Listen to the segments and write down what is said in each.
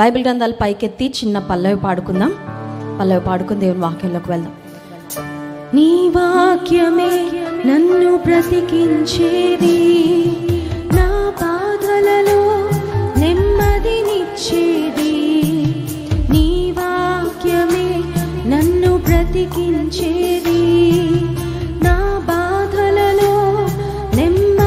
Bible గ్రంథాలు పైకెత్తి చిన్న పల్లవి పాడుకుందాం పల్లవి పాడుకుని దేవుని వాక్యంలోకి వెళ్దాం నీ వాక్యమే నన్ను బ్రతికించేది నా బాధలలో నెమ్మదినిచ్చేది నీ వాక్యమే నన్ను బ్రతికించేది నా బాధలలో నెమ్మదినిచ్చేది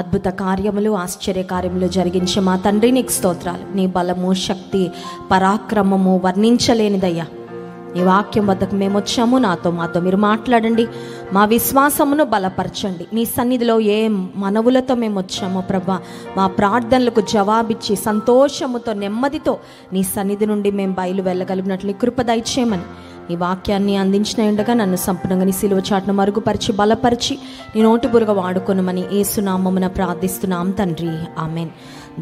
అద్భుత కార్యములు ఆశ్చర్య కార్యములు జరిగించి మా తండ్రి నీకు స్తోత్రాలు నీ బలము శక్తి పరాక్రమము వర్ణించలేనిదయ్యా నీ వాక్యం వద్దకు మేము వచ్చాము నాతో మాతో మీరు మాట్లాడండి మా విశ్వాసమును బలపరచండి నీ సన్నిధిలో ఏ మనవులతో మేము వచ్చామో ప్రభా మా ప్రార్థనలకు జవాబిచ్చి సంతోషముతో నెమ్మదితో నీ సన్నిధి నుండి మేము బయలు వెళ్ళగలిగినట్లు కృపదయచేయమని నీ వాక్యాన్ని అందించిన ఉండగా నన్ను సంపూర్ణంగా సిలువ చాటును మరుగుపరిచి బలపరిచి నీ నోటి బురగ వాడుకొనమని ఏసునామమున ప్రార్థిస్తున్నాం తండ్రి ఆమెన్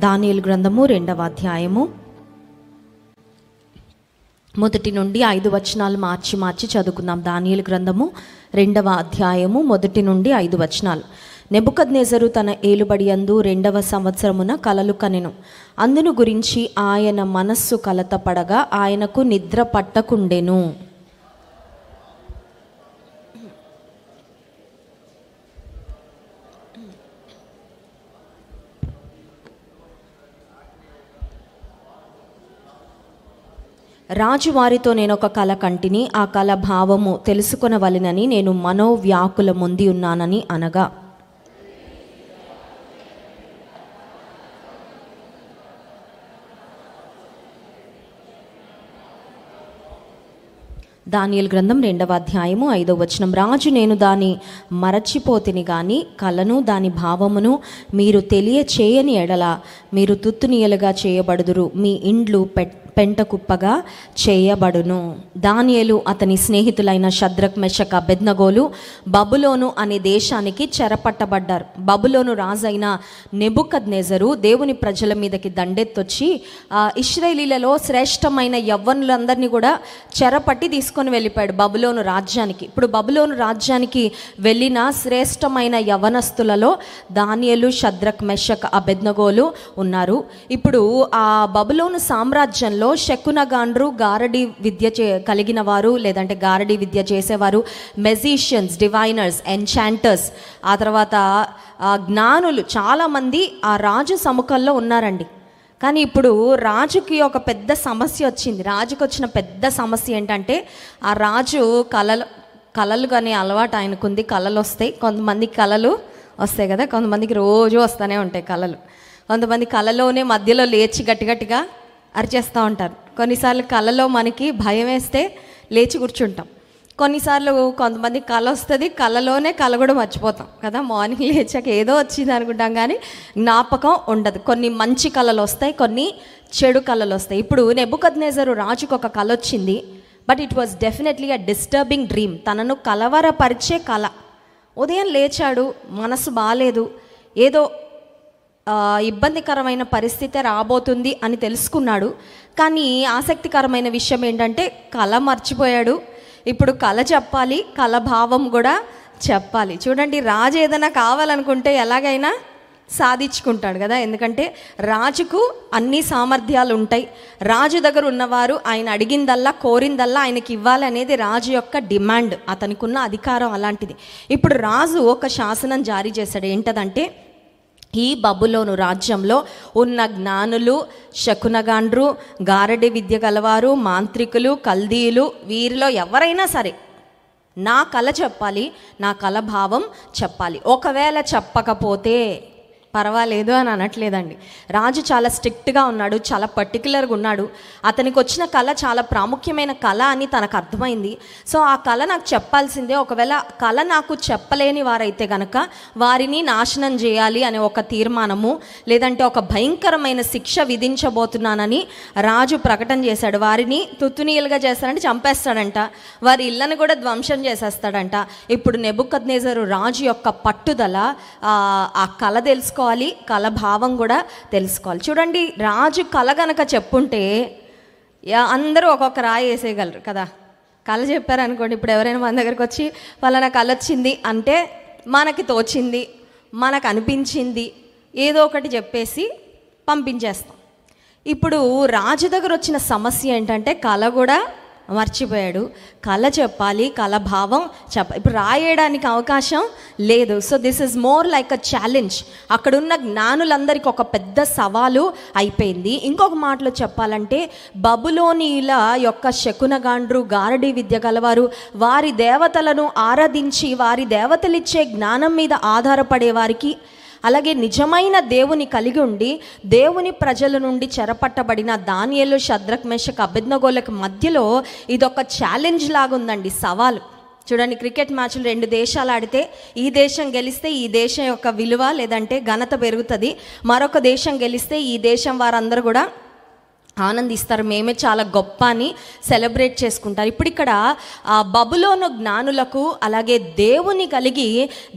దానియలు గ్రంథము రెండవ అధ్యాయము మొదటి నుండి ఐదు వచనాలు మార్చి మార్చి చదువుకుందాం దానియలు గ్రంథము రెండవ అధ్యాయము మొదటి నుండి ఐదు వచనాలు నెజరు తన ఏలుబడి అందు రెండవ సంవత్సరమున కలలు కనెను అందును గురించి ఆయన మనస్సు కలతపడగా ఆయనకు నిద్ర పట్టకుండెను రాజు వారితో నేను ఒక కళ కంటిని ఆ కళ భావము తెలుసుకొనవలెనని నేను మనోవ్యాకుల ముందు ఉన్నానని అనగా దానియల్ గ్రంథం రెండవ అధ్యాయము ఐదవ వచనం రాజు నేను దాని మరచిపోతిని గాని కలను దాని భావమును మీరు తెలియ చేయని ఎడల మీరు తుత్తునియలుగా చేయబడుదురు మీ ఇండ్లు పెట్ పెంట కుప్పగా చేయబడును దానియలు అతని స్నేహితులైన శద్రక్ మెషక్ బెద్నగోలు బబులోను అనే దేశానికి చెరపట్టబడ్డారు బబులోను రాజైన నెబుకద్ నెజరు దేవుని ప్రజల మీదకి దండెత్తొచ్చి ఇస్రైలీలలో శ్రేష్టమైన యవ్వనులందరినీ కూడా చెరపట్టి తీసుకొని వెళ్ళిపోయాడు బబులోను రాజ్యానికి ఇప్పుడు బబులోను రాజ్యానికి వెళ్ళిన శ్రేష్టమైన యవనస్తులలో దానియలు శద్రక్ మెషక్ అబెద్నగోలు ఉన్నారు ఇప్పుడు ఆ బబులోను సామ్రాజ్యంలో సంఘాల్లో శకునగాండ్రు గారడి విద్య చే కలిగిన వారు లేదంటే గారడి విద్య చేసేవారు మెజీషియన్స్ డివైనర్స్ ఎన్ఛాంటర్స్ ఆ తర్వాత జ్ఞానులు చాలామంది ఆ రాజు సముఖంలో ఉన్నారండి కానీ ఇప్పుడు రాజుకి ఒక పెద్ద సమస్య వచ్చింది రాజుకి వచ్చిన పెద్ద సమస్య ఏంటంటే ఆ రాజు కళలు కళలు కానీ అలవాటు ఆయనకుంది కళలు వస్తాయి కొంతమంది కళలు వస్తాయి కదా కొంతమందికి రోజు వస్తూనే ఉంటాయి కళలు కొంతమంది కళలోనే మధ్యలో లేచి గట్టి గట్టిగా అరిచేస్తూ ఉంటారు కొన్నిసార్లు కళలో మనకి భయం వేస్తే లేచి కూర్చుంటాం కొన్నిసార్లు కొంతమంది కళ వస్తుంది కళలోనే కళ కూడా మర్చిపోతాం కదా మార్నింగ్ లేచాక ఏదో వచ్చింది అనుకుంటాం కానీ జ్ఞాపకం ఉండదు కొన్ని మంచి కళలు వస్తాయి కొన్ని చెడు కళలు వస్తాయి ఇప్పుడు నెబుకద్నేజరు రాజుకు ఒక కళ వచ్చింది but it was definitely a disturbing dream తనను కలవరపరిచే కళ ఉదయం లేచాడు మనసు బాగాలేదు ఏదో ఇబ్బందికరమైన పరిస్థితి రాబోతుంది అని తెలుసుకున్నాడు కానీ ఆసక్తికరమైన విషయం ఏంటంటే కళ మర్చిపోయాడు ఇప్పుడు కళ చెప్పాలి కళ భావం కూడా చెప్పాలి చూడండి రాజు ఏదైనా కావాలనుకుంటే ఎలాగైనా సాధించుకుంటాడు కదా ఎందుకంటే రాజుకు అన్ని సామర్థ్యాలు ఉంటాయి రాజు దగ్గర ఉన్నవారు ఆయన అడిగిందల్లా కోరిందల్లా ఆయనకి ఇవ్వాలి అనేది రాజు యొక్క డిమాండ్ అతనికి ఉన్న అధికారం అలాంటిది ఇప్పుడు రాజు ఒక శాసనం జారీ చేశాడు ఏంటదంటే ఈ బబులోను రాజ్యంలో ఉన్న జ్ఞానులు శకునగాండ్రు గారడి విద్య గలవారు మాంత్రికులు కల్దీయులు వీరిలో ఎవరైనా సరే నా కళ చెప్పాలి నా కళ భావం చెప్పాలి ఒకవేళ చెప్పకపోతే పర్వాలేదు అని అనట్లేదండి రాజు చాలా స్ట్రిక్ట్గా ఉన్నాడు చాలా పర్టికులర్గా ఉన్నాడు అతనికి వచ్చిన కళ చాలా ప్రాముఖ్యమైన కళ అని తనకు అర్థమైంది సో ఆ కళ నాకు చెప్పాల్సిందే ఒకవేళ కళ నాకు చెప్పలేని వారైతే గనక వారిని నాశనం చేయాలి అనే ఒక తీర్మానము లేదంటే ఒక భయంకరమైన శిక్ష విధించబోతున్నానని రాజు ప్రకటన చేశాడు వారిని తుత్తునీయులుగా చేస్తాడంటే చంపేస్తాడంట వారి ఇళ్ళని కూడా ధ్వంసం చేసేస్తాడంట ఇప్పుడు నెబుకద్నేజరు రాజు యొక్క పట్టుదల ఆ కళ తెలుసుకో తెలుసుకోవాలి కళ భావం కూడా తెలుసుకోవాలి చూడండి రాజు కళ గనక చెప్పుంటే అందరూ ఒక్కొక్క రాయి వేసేయగలరు కదా కళ చెప్పారనుకోండి ఇప్పుడు ఎవరైనా మన దగ్గరకు వచ్చి వాళ్ళ కళ వచ్చింది అంటే మనకి తోచింది మనకు అనిపించింది ఏదో ఒకటి చెప్పేసి పంపించేస్తాం ఇప్పుడు రాజు దగ్గర వచ్చిన సమస్య ఏంటంటే కళ కూడా మర్చిపోయాడు కళ చెప్పాలి కళ భావం చెప్ప ఇప్పుడు రాయడానికి అవకాశం లేదు so this is more like a challenge అక్కడున్న జ్ఞానులందరికీ ఒక పెద్ద సవాలు అయిపోయింది ఇంకొక మాటలో చెప్పాలంటే బబులోనీల యొక్క శకునగాండ్రు గారడి విద్య గలవారు వారి దేవతలను ఆరాధించి వారి దేవతలిచ్చే జ్ఞానం మీద ఆధారపడే వారికి అలాగే నిజమైన దేవుని కలిగి ఉండి దేవుని ప్రజల నుండి చెరపట్టబడిన దానియలు శద్రక్ మేషక్ అభిజ్ఞగోలకు మధ్యలో ఇదొక ఛాలెంజ్ లాగుందండి సవాలు చూడండి క్రికెట్ మ్యాచ్లు రెండు దేశాలు ఆడితే ఈ దేశం గెలిస్తే ఈ దేశం యొక్క విలువ లేదంటే ఘనత పెరుగుతుంది మరొక దేశం గెలిస్తే ఈ దేశం వారందరూ కూడా ఆనందిస్తారు మేమే చాలా గొప్ప అని సెలబ్రేట్ చేసుకుంటారు ఇప్పుడు ఇక్కడ బబులోను జ్ఞానులకు అలాగే దేవుని కలిగి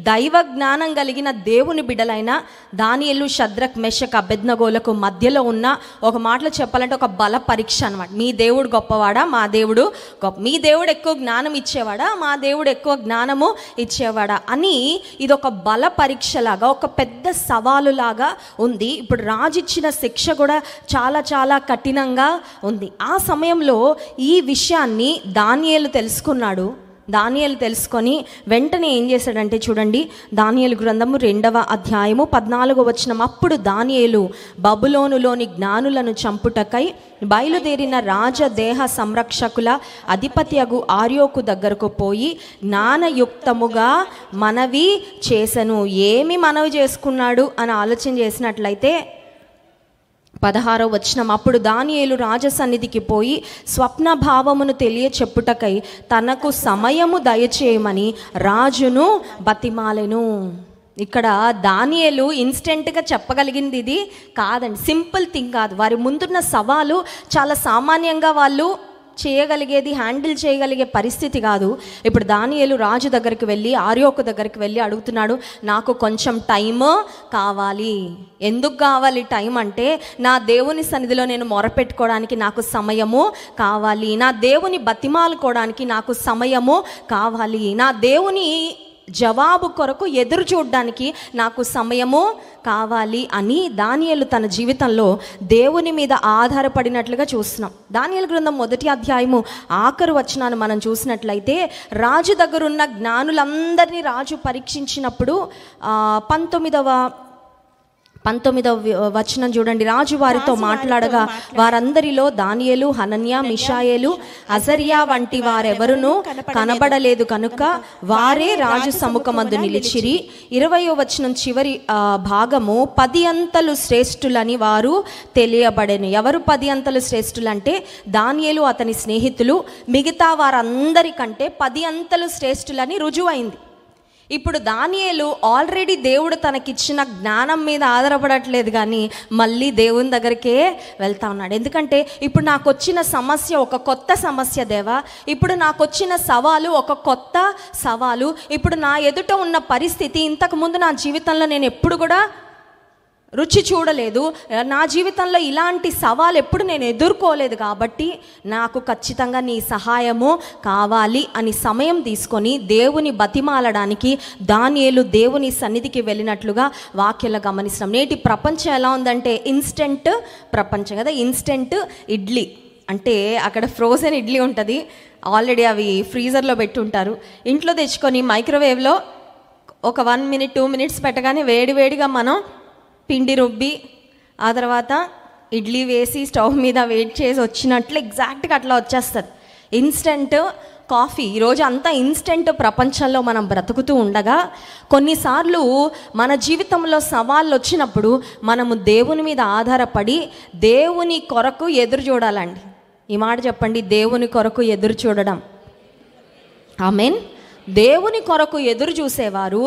దైవ జ్ఞానం కలిగిన దేవుని బిడలైన దానియలు శద్రక్ మెషక్ అభెజ్ఞగోలకు మధ్యలో ఉన్న ఒక మాటలో చెప్పాలంటే ఒక బల పరీక్ష అనమాట మీ దేవుడు గొప్పవాడా మా దేవుడు గొప్ప మీ దేవుడు ఎక్కువ జ్ఞానం ఇచ్చేవాడా మా దేవుడు ఎక్కువ జ్ఞానము ఇచ్చేవాడా అని ఇది ఒక బల పరీక్షలాగా ఒక పెద్ద లాగా ఉంది ఇప్పుడు రాజిచ్చిన శిక్ష కూడా చాలా చాలా కఠిన కఠినంగా ఉంది ఆ సమయంలో ఈ విషయాన్ని దానియేలు తెలుసుకున్నాడు దానియలు తెలుసుకొని వెంటనే ఏం చేశాడంటే చూడండి దానియలు గ్రంథము రెండవ అధ్యాయము పద్నాలుగో వచ్చిన అప్పుడు దానియలు బబులోనులోని జ్ఞానులను చంపుటకై బయలుదేరిన రాజదేహ సంరక్షకుల అధిపత్యగు ఆర్యోకు దగ్గరకు పోయి జ్ఞానయుక్తముగా మనవి చేసను ఏమి మనవి చేసుకున్నాడు అని ఆలోచన చేసినట్లయితే పదహారో వచనం అప్పుడు దానియేలు రాజసన్నిధికి పోయి స్వప్న భావమును తెలియచెప్పుటకై తనకు సమయము దయచేయమని రాజును బతిమాలెను ఇక్కడ దానియలు ఇన్స్టెంట్గా చెప్పగలిగింది ఇది కాదండి సింపుల్ థింగ్ కాదు వారి ముందున్న సవాలు చాలా సామాన్యంగా వాళ్ళు చేయగలిగేది హ్యాండిల్ చేయగలిగే పరిస్థితి కాదు ఇప్పుడు దానియలు రాజు దగ్గరికి వెళ్ళి ఆర్యోకు దగ్గరికి వెళ్ళి అడుగుతున్నాడు నాకు కొంచెం టైమ్ కావాలి ఎందుకు కావాలి టైం అంటే నా దేవుని సన్నిధిలో నేను మొరపెట్టుకోవడానికి నాకు సమయము కావాలి నా దేవుని బతిమాలుకోవడానికి నాకు సమయము కావాలి నా దేవుని జవాబు కొరకు ఎదురు చూడడానికి నాకు సమయము కావాలి అని దానియలు తన జీవితంలో దేవుని మీద ఆధారపడినట్లుగా చూస్తున్నాం దానియలు గ్రంథం మొదటి అధ్యాయము ఆఖరు వచ్చినాను మనం చూసినట్లయితే రాజు దగ్గరున్న జ్ఞానులందరినీ రాజు పరీక్షించినప్పుడు పంతొమ్మిదవ పంతొమ్మిదవ వచనం చూడండి రాజు వారితో మాట్లాడగా వారందరిలో దానియలు హనన్య మిషాయేలు అజరియా వంటి వారెవరునూ కనబడలేదు కనుక వారే రాజు సముఖమందు నిలిచిరి ఇరవయో వచనం చివరి భాగము పది అంతలు శ్రేష్ఠులని వారు తెలియబడేను ఎవరు పది అంతలు శ్రేష్ఠులు అంటే దానియలు అతని స్నేహితులు మిగతా వారందరికంటే పది అంతలు శ్రేష్ఠులని రుజువైంది ఇప్పుడు దానియేలు ఆల్రెడీ దేవుడు తనకిచ్చిన జ్ఞానం మీద ఆధారపడట్లేదు కానీ మళ్ళీ దేవుని దగ్గరికే వెళ్తా ఉన్నాడు ఎందుకంటే ఇప్పుడు నాకు వచ్చిన సమస్య ఒక కొత్త సమస్య దేవా ఇప్పుడు నాకు వచ్చిన సవాలు ఒక కొత్త సవాలు ఇప్పుడు నా ఎదుట ఉన్న పరిస్థితి ఇంతకుముందు నా జీవితంలో నేను ఎప్పుడు కూడా రుచి చూడలేదు నా జీవితంలో ఇలాంటి సవాల్ ఎప్పుడు నేను ఎదుర్కోలేదు కాబట్టి నాకు ఖచ్చితంగా నీ సహాయము కావాలి అని సమయం తీసుకొని దేవుని బతిమాలడానికి దానియలు దేవుని సన్నిధికి వెళ్ళినట్లుగా వాక్యలు గమనిస్తాం నేటి ప్రపంచం ఎలా ఉందంటే ఇన్స్టెంట్ ప్రపంచం కదా ఇన్స్టెంట్ ఇడ్లీ అంటే అక్కడ ఫ్రోజన్ ఇడ్లీ ఉంటుంది ఆల్రెడీ అవి ఫ్రీజర్లో పెట్టుంటారు ఇంట్లో తెచ్చుకొని మైక్రోవేవ్లో ఒక వన్ మినిట్ టూ మినిట్స్ పెట్టగానే వేడివేడిగా మనం పిండి రుబ్బి ఆ తర్వాత ఇడ్లీ వేసి స్టవ్ మీద వెయిట్ చేసి వచ్చినట్లు ఎగ్జాక్ట్గా అట్లా వచ్చేస్తుంది ఇన్స్టెంట్ కాఫీ ఈరోజు అంతా ఇన్స్టెంట్ ప్రపంచంలో మనం బ్రతుకుతూ ఉండగా కొన్నిసార్లు మన జీవితంలో సవాళ్ళు వచ్చినప్పుడు మనము దేవుని మీద ఆధారపడి దేవుని కొరకు ఎదురు చూడాలండి ఈ మాట చెప్పండి దేవుని కొరకు ఎదురు చూడడం ఐ మీన్ దేవుని కొరకు ఎదురు చూసేవారు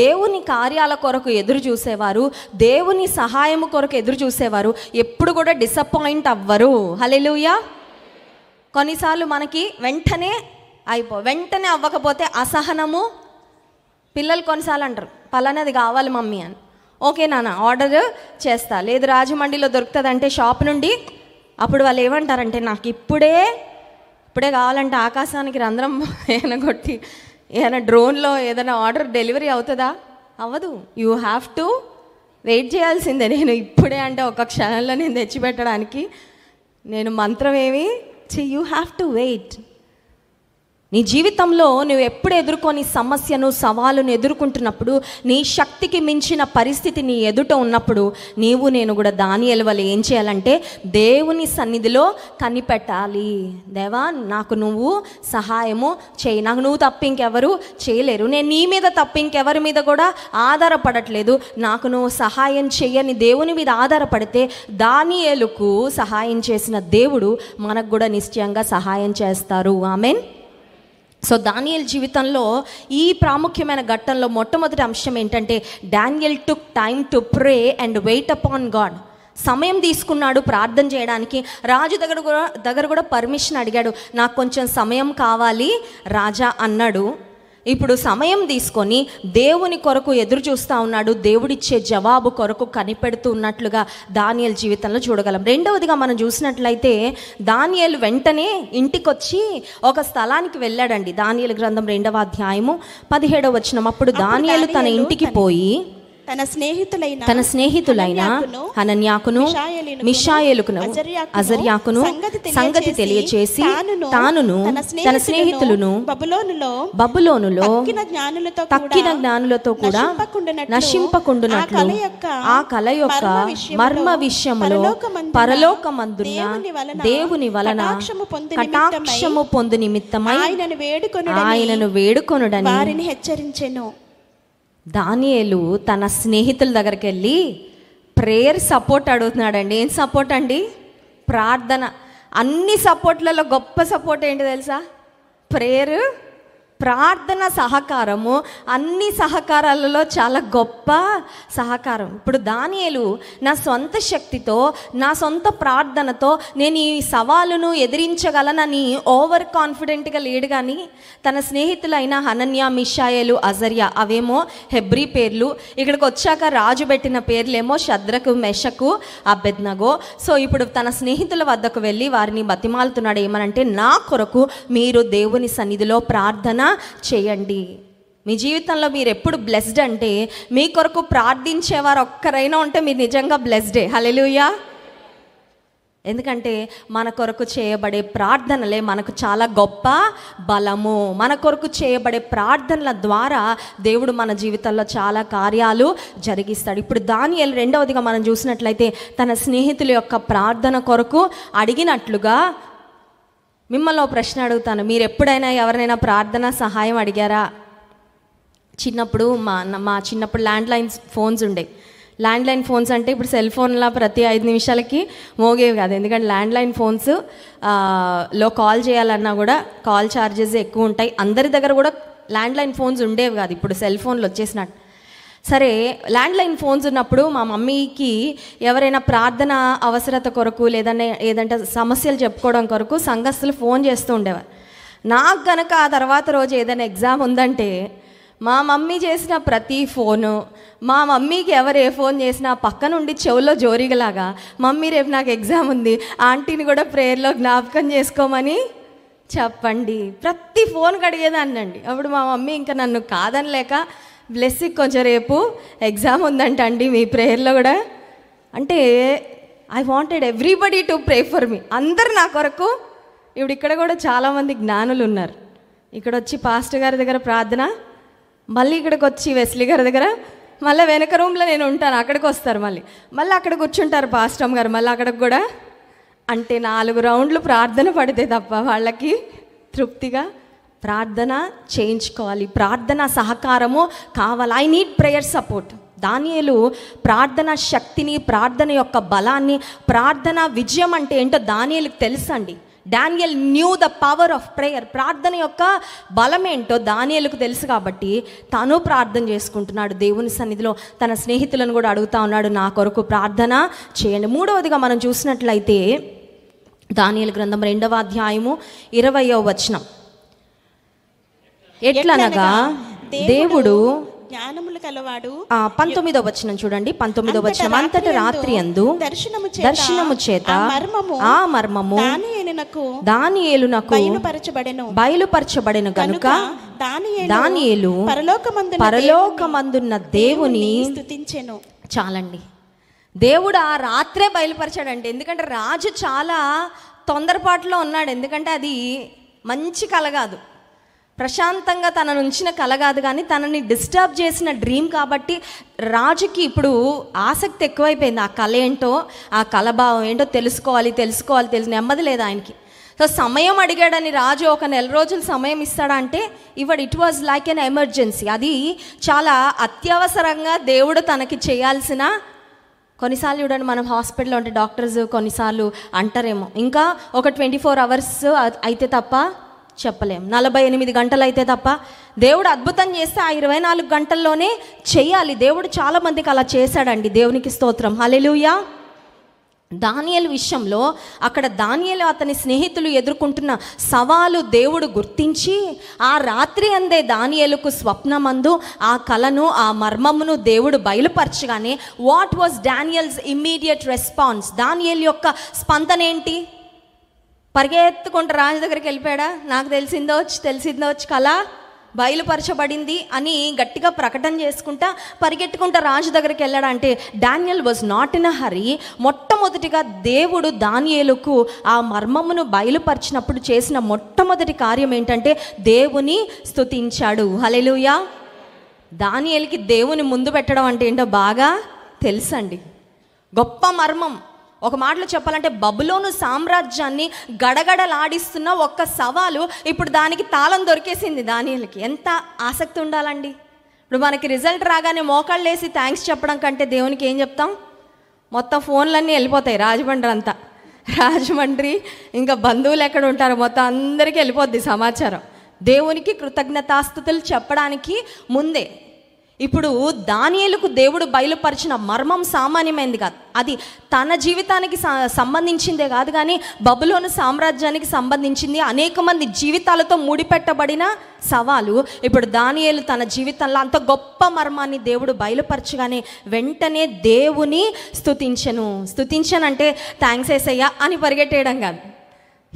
దేవుని కార్యాల కొరకు ఎదురు చూసేవారు దేవుని సహాయం కొరకు ఎదురు చూసేవారు ఎప్పుడు కూడా డిసప్పాయింట్ అవ్వరు హలెలుయా కొన్నిసార్లు మనకి వెంటనే అయిపో వెంటనే అవ్వకపోతే అసహనము పిల్లలు కొన్నిసార్లు అంటారు పలానది కావాలి మమ్మీ అని ఓకే నాన్న ఆర్డర్ చేస్తా లేదు రాజమండ్రిలో అంటే షాప్ నుండి అప్పుడు వాళ్ళు ఏమంటారంటే నాకు ఇప్పుడే ఇప్పుడే కావాలంటే ఆకాశానికి రంధ్రం ఏనగొట్టి ఏదైనా డ్రోన్లో ఏదైనా ఆర్డర్ డెలివరీ అవుతుందా అవ్వదు యూ హ్యావ్ టు వెయిట్ చేయాల్సిందే నేను ఇప్పుడే అంటే ఒక క్షణంలో నేను తెచ్చిపెట్టడానికి నేను మంత్రం ఏమి యూ హ్యావ్ టు వెయిట్ నీ జీవితంలో నువ్వు ఎప్పుడు ఎదుర్కొని సమస్యను సవాలును ఎదుర్కొంటున్నప్పుడు నీ శక్తికి మించిన పరిస్థితి నీ ఎదుట ఉన్నప్పుడు నీవు నేను కూడా దాని ఎలవలు ఏం చేయాలంటే దేవుని సన్నిధిలో కనిపెట్టాలి దేవా నాకు నువ్వు సహాయము చేయి నాకు నువ్వు తప్పింకెవరు చేయలేరు నేను నీ మీద తప్పింకెవరి మీద కూడా ఆధారపడట్లేదు నాకు నువ్వు సహాయం చేయని దేవుని మీద ఆధారపడితే దాని సహాయం చేసిన దేవుడు మనకు కూడా నిశ్చయంగా సహాయం చేస్తారు ఆమెన్ సో దానియల్ జీవితంలో ఈ ప్రాముఖ్యమైన ఘట్టంలో మొట్టమొదటి అంశం ఏంటంటే Daniel took time to pray and wait upon God సమయం తీసుకున్నాడు ప్రార్థన చేయడానికి రాజు దగ్గర కూడా దగ్గర కూడా పర్మిషన్ అడిగాడు నాకు కొంచెం సమయం కావాలి రాజా అన్నాడు ఇప్పుడు సమయం తీసుకొని దేవుని కొరకు ఎదురు చూస్తూ ఉన్నాడు దేవుడిచ్చే జవాబు కొరకు కనిపెడుతూ ఉన్నట్లుగా దానియల్ జీవితంలో చూడగలం రెండవదిగా మనం చూసినట్లయితే దానియలు వెంటనే ఇంటికొచ్చి ఒక స్థలానికి వెళ్ళాడండి దానియలు గ్రంథం రెండవ అధ్యాయము పదిహేడవ వచ్చినం అప్పుడు దానియలు తన ఇంటికి పోయి తన స్నేహితులైన తన స్నేహితులైన హనన్యాకును మిషాయలుకును అజర్యాకును సంగతి తెలియచేసి తానును తన స్నేహితులను బబులోనులో బబులోనులో తక్కిన జ్ఞానులతో కూడా నశింపకుండునట్లు ఆ కళ యొక్క మర్మ విషయములో పరలోకమందున్న దేవుని వలన కటాక్షము పొందు నిమిత్తమై ఆయనను వేడుకొనుడని వారిని హెచ్చరించెను దానియేలు తన స్నేహితుల దగ్గరికి వెళ్ళి ప్రేయర్ సపోర్ట్ అడుగుతున్నాడండి ఏం సపోర్ట్ అండి ప్రార్థన అన్ని సపోర్ట్లలో గొప్ప సపోర్ట్ ఏంటి తెలుసా ప్రేయర్ ప్రార్థన సహకారము అన్ని సహకారాలలో చాలా గొప్ప సహకారం ఇప్పుడు దానియలు నా సొంత శక్తితో నా సొంత ప్రార్థనతో నేను ఈ సవాలును ఎదిరించగలనని ఓవర్ కాన్ఫిడెంట్గా లేడు కానీ తన స్నేహితులైన హనన్య మిషాయలు అజర్య అవేమో హెబ్రి పేర్లు ఇక్కడికి వచ్చాక రాజు పెట్టిన పేర్లేమో శద్రకు మెషకు అబెద్నగో సో ఇప్పుడు తన స్నేహితుల వద్దకు వెళ్ళి వారిని బతిమాలుతున్నాడు ఏమనంటే నా కొరకు మీరు దేవుని సన్నిధిలో ప్రార్థన చేయండి మీ జీవితంలో మీరు ఎప్పుడు బ్లెస్డ్ అంటే మీ కొరకు ప్రార్థించేవారు ఒక్కరైనా ఉంటే మీరు నిజంగా బ్లెస్డే హలెలుయా ఎందుకంటే మన కొరకు చేయబడే ప్రార్థనలే మనకు చాలా గొప్ప బలము మన కొరకు చేయబడే ప్రార్థనల ద్వారా దేవుడు మన జీవితంలో చాలా కార్యాలు జరిగిస్తాడు ఇప్పుడు దాని రెండవదిగా మనం చూసినట్లయితే తన స్నేహితుల యొక్క ప్రార్థన కొరకు అడిగినట్లుగా మిమ్మల్ని ప్రశ్న అడుగుతాను మీరు ఎప్పుడైనా ఎవరినైనా ప్రార్థన సహాయం అడిగారా చిన్నప్పుడు మా మా చిన్నప్పుడు ల్యాండ్లైన్ ఫోన్స్ ఉండే ల్యాండ్లైన్ ఫోన్స్ అంటే ఇప్పుడు సెల్ ఫోన్లా ప్రతి ఐదు నిమిషాలకి మోగేవి కాదు ఎందుకంటే ల్యాండ్లైన్ ఫోన్స్ లో కాల్ చేయాలన్నా కూడా కాల్ ఛార్జెస్ ఎక్కువ ఉంటాయి అందరి దగ్గర కూడా ల్యాండ్లైన్ ఫోన్స్ ఉండేవి కాదు ఇప్పుడు సెల్ ఫోన్లు వచ్చేసినట్టు సరే ల్యాండ్ లైన్ ఫోన్స్ ఉన్నప్పుడు మా మమ్మీకి ఎవరైనా ప్రార్థన అవసరత కొరకు లేదన్నా ఏదంటే సమస్యలు చెప్పుకోవడం కొరకు సంఘస్థులు ఫోన్ చేస్తూ ఉండేవారు నాకు కనుక ఆ తర్వాత రోజు ఏదైనా ఎగ్జామ్ ఉందంటే మా మమ్మీ చేసిన ప్రతి ఫోను మా మమ్మీకి ఎవరు ఏ ఫోన్ చేసినా పక్క నుండి చెవుల్లో జోరిగలాగా మమ్మీ రేపు నాకు ఎగ్జామ్ ఉంది ఆంటీని కూడా ప్రేయర్లో జ్ఞాపకం చేసుకోమని చెప్పండి ప్రతి ఫోన్ కడిగేదాన్నండి అప్పుడు మా మమ్మీ ఇంకా నన్ను కాదనలేక బ్లెస్సింగ్ కొంచెం రేపు ఎగ్జామ్ ఉందంట అండి మీ ప్రేయర్లో కూడా అంటే I wanted everybody to pray for మీ అందరు నా కొరకు ఇప్పుడు ఇక్కడ కూడా చాలామంది జ్ఞానులు ఉన్నారు ఇక్కడ వచ్చి పాస్టర్ గారి దగ్గర ప్రార్థన మళ్ళీ ఇక్కడికి వచ్చి వెస్లీ గారి దగ్గర మళ్ళీ వెనక రూమ్లో నేను ఉంటాను అక్కడికి వస్తారు మళ్ళీ మళ్ళీ అక్కడ కూర్చుంటారు పాస్టమ్ గారు మళ్ళీ అక్కడికి కూడా అంటే నాలుగు రౌండ్లు ప్రార్థన పడితే తప్ప వాళ్ళకి తృప్తిగా ప్రార్థన చేయించుకోవాలి ప్రార్థన సహకారము కావాలి ఐ నీడ్ ప్రేయర్ సపోర్ట్ దానియలు ప్రార్థన శక్తిని ప్రార్థన యొక్క బలాన్ని ప్రార్థన విజయం అంటే ఏంటో దానియలకు తెలుసండి Daniel knew the power of prayer ప్రార్థన యొక్క బలం ఏంటో దానియలకు తెలుసు కాబట్టి తను ప్రార్థన చేసుకుంటున్నాడు దేవుని సన్నిధిలో తన స్నేహితులను కూడా అడుగుతా ఉన్నాడు నా కొరకు ప్రార్థన చేయండి మూడవదిగా మనం చూసినట్లయితే దానియల గ్రంథం రెండవ అధ్యాయము ఇరవయో వచనం ఎట్లనగా దేవుడు జ్ఞానములు కలవాడు ఆ పంతొమ్మిదో వచనం చూడండి పంతొమ్మిదో వచనం అంతట రాత్రి అందు దర్శనము దర్శనము చేత మర్మము ఆ మర్మము దాని దానియేలునకు బయలుపరచబడెను బయలుపరచబడెను కనుక దానియేలు పరలోకమందు పరలోకమందున్న దేవుని స్థుతించెను చాలండి దేవుడు ఆ రాత్రే బయలుపరచాడండి ఎందుకంటే రాజు చాలా తొందరపాటులో ఉన్నాడు ఎందుకంటే అది మంచి కలగాదు ప్రశాంతంగా తనను ఉంచిన కల కాదు కానీ తనని డిస్టర్బ్ చేసిన డ్రీమ్ కాబట్టి రాజుకి ఇప్పుడు ఆసక్తి ఎక్కువైపోయింది ఆ కళ ఏంటో ఆ కలభావం ఏంటో తెలుసుకోవాలి తెలుసుకోవాలి తెలుసు నెమ్మది లేదు ఆయనకి సో సమయం అడిగాడని రాజు ఒక నెల రోజులు సమయం ఇస్తాడా అంటే ఇవాడు it was like an emergency అది చాలా అత్యవసరంగా దేవుడు తనకి చేయాల్సిన కొన్నిసార్లు చూడండి మనం హాస్పిటల్లో ఉంటే డాక్టర్స్ కొన్నిసార్లు అంటారేమో ఇంకా ఒక ట్వంటీ ఫోర్ అవర్స్ అయితే తప్ప చెప్పలేం నలభై ఎనిమిది గంటలు అయితే తప్ప దేవుడు అద్భుతం చేస్తే ఆ ఇరవై నాలుగు గంటల్లోనే చేయాలి దేవుడు చాలామందికి అలా చేశాడండి దేవునికి స్తోత్రం హలెలుయా దానియలు విషయంలో అక్కడ దానియలు అతని స్నేహితులు ఎదుర్కొంటున్న సవాలు దేవుడు గుర్తించి ఆ రాత్రి అందే దానియలకు స్వప్నమందు ఆ కలను ఆ మర్మమును దేవుడు బయలుపరచగానే what was Daniel's immediate response Daniel యొక్క స్పందన ఏంటి పరిగెత్తుకుంటూ రాజు దగ్గరికి వెళ్ళిపోయాడా నాకు తెలిసిందో వచ్చి తెలిసిందో వచ్చి కళ బయలుపరచబడింది అని గట్టిగా ప్రకటన చేసుకుంటా పరిగెట్టుకుంటా రాజు దగ్గరికి వెళ్ళాడంటే అంటే Daniel was not in a hurry మొట్టమొదటిగా దేవుడు దానియేలుకు ఆ మర్మమును బయలుపరిచినప్పుడు చేసిన మొట్టమొదటి కార్యం ఏంటంటే దేవుని స్తుతించాడు హలెలుయా దానియలకి దేవుని ముందు పెట్టడం అంటే ఏంటో బాగా తెలుసండి గొప్ప మర్మం ఒక మాటలో చెప్పాలంటే బబులోను సామ్రాజ్యాన్ని గడగడలాడిస్తున్న ఒక్క సవాలు ఇప్పుడు దానికి తాళం దొరికేసింది దానిలకి ఎంత ఆసక్తి ఉండాలండి ఇప్పుడు మనకి రిజల్ట్ రాగానే మోకాళ్ళు వేసి థ్యాంక్స్ చెప్పడం కంటే దేవునికి ఏం చెప్తాం మొత్తం ఫోన్లన్నీ వెళ్ళిపోతాయి రాజమండ్రి అంతా రాజమండ్రి ఇంకా బంధువులు ఎక్కడ ఉంటారు మొత్తం అందరికీ వెళ్ళిపోద్ది సమాచారం దేవునికి కృతజ్ఞతాస్థుతులు చెప్పడానికి ముందే ఇప్పుడు దానియలకు దేవుడు బయలుపరిచిన మర్మం సామాన్యమైంది కాదు అది తన జీవితానికి సంబంధించిందే కాదు కానీ బబులోను సామ్రాజ్యానికి సంబంధించింది అనేక మంది జీవితాలతో ముడిపెట్టబడిన సవాలు ఇప్పుడు దానియలు తన జీవితంలో అంత గొప్ప మర్మాన్ని దేవుడు బయలుపరచగానే వెంటనే దేవుని స్థుతించను స్థుతించనంటే థ్యాంక్స్ ఏసయ్యా అని పరిగెట్టేయడం కాదు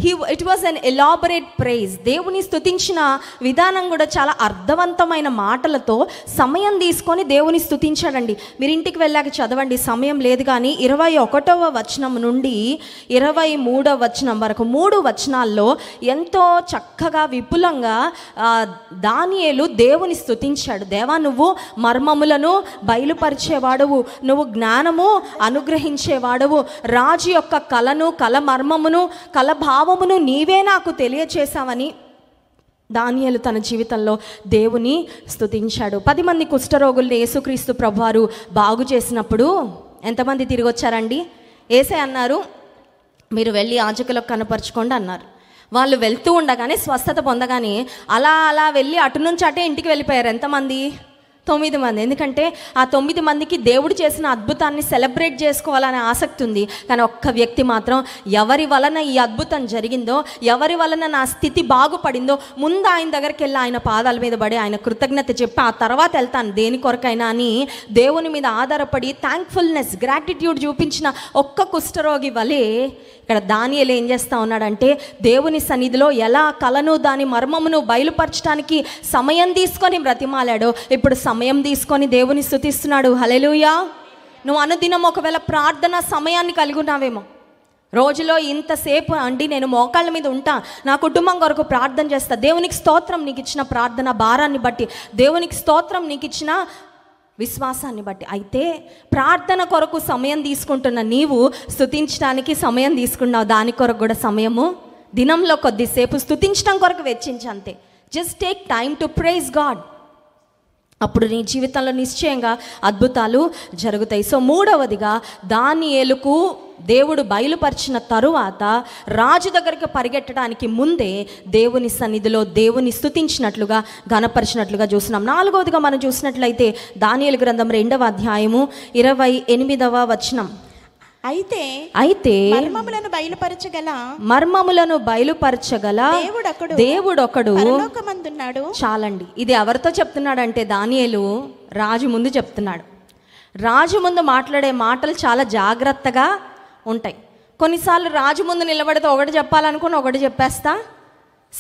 he it was an elaborate praise దేవుని స్థుతించిన విధానం కూడా చాలా అర్థవంతమైన మాటలతో సమయం తీసుకొని దేవుని స్థుతించాడండి మీరు ఇంటికి వెళ్ళాక చదవండి సమయం లేదు కానీ ఇరవై ఒకటవ వచనం నుండి ఇరవై మూడవ వచనం వరకు మూడు వచనాల్లో ఎంతో చక్కగా విపులంగా దానియేలు దేవుని స్థుతించాడు దేవా నువ్వు మర్మములను బయలుపరిచేవాడవు నువ్వు జ్ఞానము అనుగ్రహించేవాడవు రాజు యొక్క కళను కల మర్మమును కళ భావ భావమును నీవే నాకు తెలియచేశావని దానియలు తన జీవితంలో దేవుని స్థుతించాడు పది మంది కుష్ఠరోగుల్ని యేసుక్రీస్తు ప్రభువారు బాగు చేసినప్పుడు ఎంతమంది తిరిగి వచ్చారండి ఏసే అన్నారు మీరు వెళ్ళి యాజకులకు కనపరచుకోండి అన్నారు వాళ్ళు వెళ్తూ ఉండగానే స్వస్థత పొందగానే అలా అలా వెళ్ళి అటు నుంచి అటే ఇంటికి వెళ్ళిపోయారు ఎంతమంది తొమ్మిది మంది ఎందుకంటే ఆ తొమ్మిది మందికి దేవుడు చేసిన అద్భుతాన్ని సెలబ్రేట్ చేసుకోవాలనే ఆసక్తి ఉంది కానీ ఒక్క వ్యక్తి మాత్రం ఎవరి వలన ఈ అద్భుతం జరిగిందో ఎవరి వలన నా స్థితి బాగుపడిందో ముందు ఆయన దగ్గరికి వెళ్ళి ఆయన పాదాల మీద పడి ఆయన కృతజ్ఞత చెప్పి ఆ తర్వాత వెళ్తాను దేని కొరకైనా అని దేవుని మీద ఆధారపడి థ్యాంక్ఫుల్నెస్ గ్రాటిట్యూడ్ చూపించిన ఒక్క కుష్ఠరోగి వలె ఇక్కడ దానియలు ఏం చేస్తా ఉన్నాడంటే దేవుని సన్నిధిలో ఎలా కలను దాని మర్మమును బయలుపరచడానికి సమయం తీసుకొని బ్రతిమాలాడో ఇప్పుడు సమ సమయం తీసుకొని దేవుని స్థుతిస్తున్నాడు హలెలుయా నువ్వు అనుదినం ఒకవేళ ప్రార్థన సమయాన్ని కలిగి ఉన్నావేమో రోజులో ఇంతసేపు అండి నేను మోకాళ్ళ మీద ఉంటా నా కుటుంబం కొరకు ప్రార్థన చేస్తా దేవునికి స్తోత్రం నీకు ఇచ్చిన ప్రార్థన భారాన్ని బట్టి దేవునికి స్తోత్రం నీకు ఇచ్చిన విశ్వాసాన్ని బట్టి అయితే ప్రార్థన కొరకు సమయం తీసుకుంటున్న నీవు స్థుతించడానికి సమయం తీసుకున్నావు దాని కొరకు కూడా సమయము దినంలో కొద్దిసేపు స్థుతించడం కొరకు వెచ్చించంతే just take time to praise God అప్పుడు నీ జీవితంలో నిశ్చయంగా అద్భుతాలు జరుగుతాయి సో మూడవదిగా దానియేలుకు దేవుడు బయలుపరిచిన తరువాత రాజు దగ్గరికి పరిగెట్టడానికి ముందే దేవుని సన్నిధిలో దేవుని స్థుతించినట్లుగా ఘనపరిచినట్లుగా చూస్తున్నాం నాలుగవదిగా మనం చూసినట్లయితే దానియలు గ్రంథం రెండవ అధ్యాయము ఇరవై ఎనిమిదవ వచనం అయితే అయితే మర్మములను బయలుపరచగల మర్మములను బయలుపరచగల దేవుడు ఒకడు దేవుడు చాలండి ఇది ఎవరితో చెప్తున్నాడు అంటే దానియలు రాజు ముందు చెప్తున్నాడు రాజు ముందు మాట్లాడే మాటలు చాలా జాగ్రత్తగా ఉంటాయి కొన్నిసార్లు రాజు ముందు నిలబడితే ఒకటి చెప్పాలనుకుని ఒకటి చెప్పేస్తా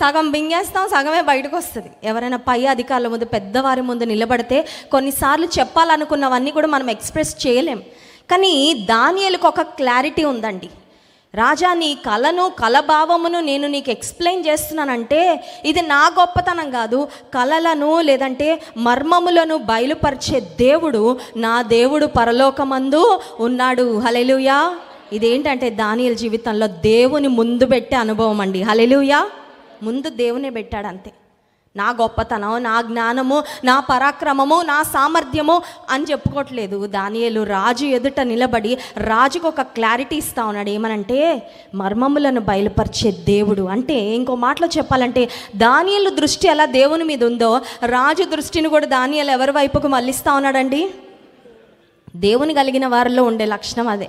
సగం బింగేస్తాం సగమే బయటకు వస్తుంది ఎవరైనా పై అధికారుల ముందు పెద్దవారి ముందు నిలబడితే కొన్నిసార్లు చెప్పాలనుకున్నవన్నీ కూడా మనం ఎక్స్ప్రెస్ చేయలేం కానీ దానియలకు ఒక క్లారిటీ ఉందండి రాజా నీ కళను కలభావమును నేను నీకు ఎక్స్ప్లెయిన్ చేస్తున్నానంటే ఇది నా గొప్పతనం కాదు కళలను లేదంటే మర్మములను బయలుపరిచే దేవుడు నా దేవుడు పరలోకమందు ఉన్నాడు హలెలుయా ఇదేంటంటే దానియల జీవితంలో దేవుని ముందు పెట్టే అనుభవం అండి హలెలుయా ముందు దేవునే పెట్టాడంతే నా గొప్పతనం నా జ్ఞానము నా పరాక్రమము నా సామర్థ్యము అని చెప్పుకోవట్లేదు దానియలు రాజు ఎదుట నిలబడి రాజుకు ఒక క్లారిటీ ఇస్తా ఉన్నాడు ఏమనంటే మర్మములను బయలుపరిచే దేవుడు అంటే ఇంకో మాటలో చెప్పాలంటే దానియలు దృష్టి ఎలా దేవుని మీద ఉందో రాజు దృష్టిని కూడా దానియలు ఎవరి వైపుకు మళ్ళిస్తా ఉన్నాడండి దేవుని కలిగిన వారిలో ఉండే లక్షణం అదే